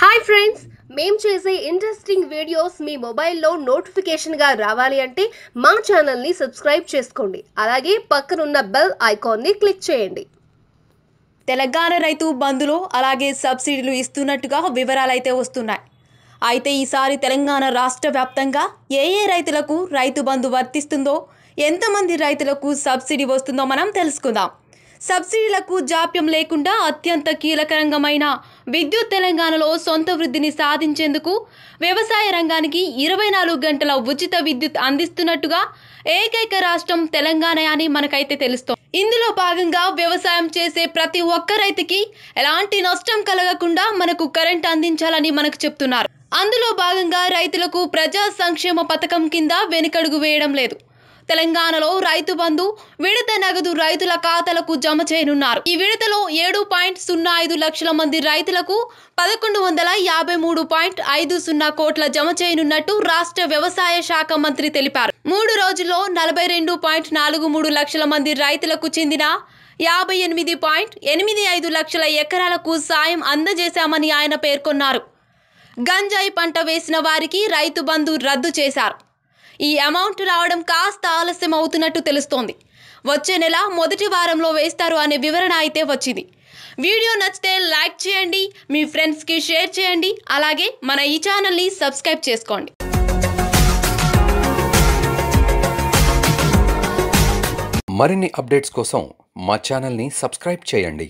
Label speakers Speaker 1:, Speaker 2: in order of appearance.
Speaker 1: hi friends మేం చేసే interesting videos మీ మొబైల్లో నోటిఫికేషన్గా రావాలి అంటే మా ఛానల్ని సబ్స్క్రైబ్ చేసుకోండి అలాగే పక్కనున్న బెల్ ఐకాన్ని క్లిక్ చేయండి తెలంగాణ రైతు బంధులు అలాగే సబ్సిడీలు ఇస్తున్నట్టుగా
Speaker 2: వివరాలైతే వస్తున్నాయి అయితే ఈసారి తెలంగాణ రాష్ట్ర వ్యాప్తంగా ఏ ఏ రైతులకు రైతు బంధు వర్తిస్తుందో ఎంతమంది రైతులకు సబ్సిడీ వస్తుందో మనం తెలుసుకుందాం సబ్సిడీలకు జాప్యం లేకుండా అత్యంత కీలకరంగమైన విద్యుత్ తెలంగాణలో సొంత వృద్ధిని సాధించేందుకు వ్యవసాయ రంగానికి ఇరవై నాలుగు గంటల ఉచిత విద్యుత్ అందిస్తున్నట్టుగా ఏకైక రాష్ట్రం తెలంగాణ అని మనకైతే తెలుస్తోంది ఇందులో భాగంగా వ్యవసాయం చేసే ప్రతి ఒక్క రైతుకి ఎలాంటి నష్టం కలగకుండా మనకు కరెంట్ అందించాలని మనకు చెప్తున్నారు అందులో భాగంగా రైతులకు ప్రజా సంక్షేమ పథకం కింద వెనుకడుగు వేయడం లేదు తెలంగాణలో రైతు బంధు విడత నగదు రైతుల ఖాతాలకు జమ చేయనున్నారు ఈ విడతలో ఏడు పాయింట్ సున్నా ఐదు లక్షల మంది రైతులకు పదకొండు వందల యాభై మూడు పాయింట్ ఐదు సున్నా కోట్ల జమ చేయనున్నట్టు రాష్ట్ర వ్యవసాయ శాఖ మంత్రి తెలిపారు మూడు రోజుల్లో నలభై రెండు పాయింట్ నాలుగు మూడు లక్షల మంది రైతులకు చెందిన యాభై ఎనిమిది పాయింట్ ఎనిమిది ఐదు లక్షల ఎకరాలకు సాయం అందజేశామని ఆయన పేర్కొన్నారు గంజాయి పంట వేసిన వారికి రైతు బంధు రద్దు చేశారు ఈ అమౌంట్ రావడం కాస్త ఆలస్యం అవుతున్నట్టు తెలుస్తోంది వచ్చే నెల మొదటి వారంలో వేస్తారు అనే వివరణ అయితే వచ్చింది వీడియో నచ్చితే లైక్ చేయండి మీ ఫ్రెండ్స్కి షేర్ చేయండి అలాగే మన ఈ ఛానల్ని సబ్స్క్రైబ్ చేసుకోండి మరిన్ని అప్డేట్స్ కోసం మా ఛానల్ని సబ్స్క్రైబ్ చేయండి